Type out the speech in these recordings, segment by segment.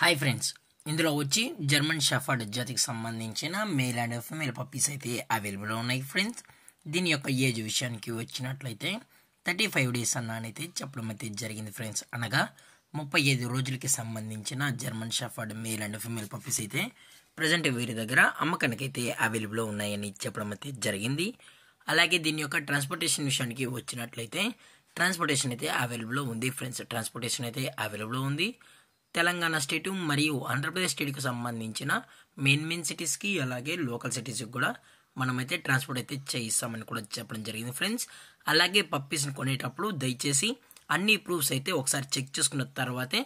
hi friends ఇందులో వచ్చి German Shepherd జాతికి సంబంధించిన మేల్ అండ్ ఫిమేల్ పప్పీస్ అయితే అవైలబుల్గా ఉన్నాయి ఫ్రెండ్స్ దీని యొక్క ఏజ్ విషయానికి వచ్చినట్లయితే థర్టీ ఫైవ్ డేస్ అన్నానైతే చెప్పడం అయితే జరిగింది ఫ్రెండ్స్ అనగా ముప్పై ఐదు రోజులకి సంబంధించిన German shepherd male and female puppies అయితే ప్రజెంట్ వీరి దగ్గర అమ్మకానికి అయితే అవైలబుల్లో ఉన్నాయని చెప్పడం అయితే జరిగింది అలాగే దీని యొక్క ట్రాన్స్పోర్టేషన్ విషయానికి వచ్చినట్లయితే ట్రాన్స్పోర్టేషన్ అయితే అవైలబుల్లో ఉంది ఫ్రెండ్స్ ట్రాన్స్పోర్టేషన్ అయితే అవైలబుల్లో ఉంది తెలంగాణ స్టేటు మరియు ఆంధ్రప్రదేశ్ స్టేట్కి సంబంధించిన మెయిన్ మెయిన్ సిటీస్కి అలాగే లోకల్ సిటీస్కి కూడా మనమైతే ట్రాన్స్పోర్ట్ అయితే చేయిస్తామని కూడా చెప్పడం జరిగింది ఫ్రెండ్స్ అలాగే పప్పీస్ని కొనేటప్పుడు దయచేసి అన్ని ప్రూఫ్స్ అయితే ఒకసారి చెక్ చేసుకున్న తర్వాతే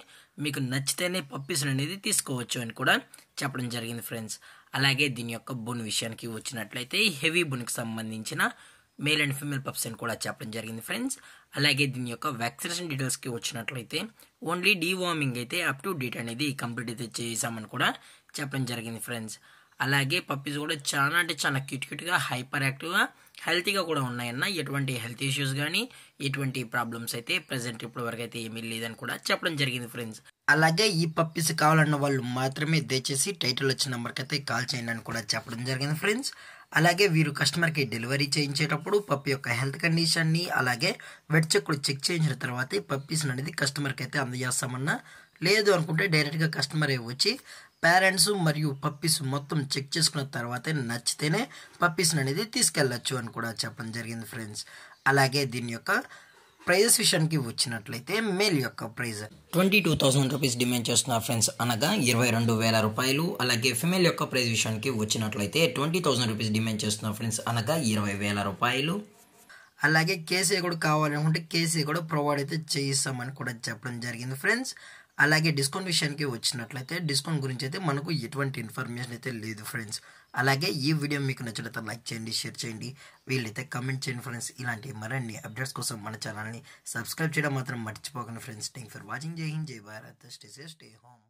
మీకు నచ్చితేనే పప్పీస్ అనేది తీసుకోవచ్చు అని కూడా చెప్పడం జరిగింది ఫ్రెండ్స్ అలాగే దీని యొక్క బొన్ విషయానికి వచ్చినట్లయితే హెవీ బున్కి సంబంధించిన మేల్ అండ్ ఫిమేల్ పప్స్ అని కూడా చెప్పడం జరిగింది ఫ్రెండ్స్ అలాగే దీని యొక్క వ్యాక్సినేషన్ డీటెయిల్స్కి వచ్చినట్లయితే ఓన్లీ డీవార్మింగ్ అయితే అప్ టు డేట్ అనేది కంప్లీట్ అయితే చేసామని కూడా చెప్పడం జరిగింది ఫ్రెండ్స్ అలాగే పప్పీస్ కూడా చాలా అంటే చాలా క్యూట్ క్యూట్గా హైపర్ యాక్టివ్గా హెల్తీగా కూడా ఉన్నాయన్న ఎటువంటి హెల్త్ ఇష్యూస్ కానీ ఎటువంటి ప్రాబ్లమ్స్ అయితే ప్రజెంట్ ఇప్పుడు వరకు అయితే ఏమీ లేదని కూడా చెప్పడం జరిగింది ఫ్రెండ్స్ అలాగే ఈ పప్పీస్ కావాలన్న వాళ్ళు మాత్రమే దయచేసి టైటిల్ వచ్చిన నెంబర్కి అయితే కాల్ చేయండి అని కూడా చెప్పడం జరిగింది ఫ్రెండ్స్ అలాగే వీరు కస్టమర్కి డెలివరీ చేయించేటప్పుడు పప్పి యొక్క హెల్త్ కండిషన్ని అలాగే వెట్ చెక్కులు చెక్ చేయించిన తర్వాత పప్పీస్ అనేది కస్టమర్కి అయితే అందజేస్తామన్నా లేదు అనుకుంటే డైరెక్ట్గా కస్టమరే వచ్చి పేరెంట్స్ మరియు పప్పీస్ మొత్తం చెక్ చేసుకున్న తర్వాతే నచ్చితేనే పప్పీస్ని అనేది తీసుకెళ్ళచ్చు అని కూడా చెప్పడం జరిగింది ఫ్రెండ్స్ అలాగే దీని యొక్క ప్రైజెస్ విషయానికి వచ్చినట్లయితే మేల్ యొక్క price twenty two thousand rupees demand చేస్తున్న ఫ్రెండ్స్ అనగా ఇరవై రెండు వేల రూపాయలు అలాగే ఫిమేల్ యొక్క ప్రైజ్ విషయానికి వచ్చినట్లయితే ట్వంటీ థౌసండ్ రూపీస్ డిమాండ్ చేస్తున్న ఫ్రెండ్స్ అనగా ఇరవై వేల రూపాయలు అలాగే కేసీ కూడా కావాలనుకుంటే కేసీ కూడా ప్రొవైడ్ అయితే చేయిస్తామని కూడా చెప్పడం జరిగింది ఫ్రెండ్స్ అలాగే డిస్కౌంట్ విషయానికి వచ్చినట్లయితే డిస్కౌంట్ గురించి అయితే మనకు ఎటువంటి ఇన్ఫర్మేషన్ అయితే లేదు ఫ్రెండ్స్ అలాగే ఈ వీడియో మీకు నచ్చినట్లయితే లైక్ చేయండి షేర్ చేయండి వీళ్ళైతే కమెంట్ చేయండి ఫ్రెండ్స్ ఇలాంటి మరిన్ని అప్డేట్స్ కోసం మన ఛానల్ని సబ్స్క్రైబ్ చేయడం మాత్రం మర్చిపోకండి ఫ్రెండ్స్ థ్యాంక్ ఫర్ వాచింగ్ జై హింద్ జై భారత్ స్టే స్టే హోమ్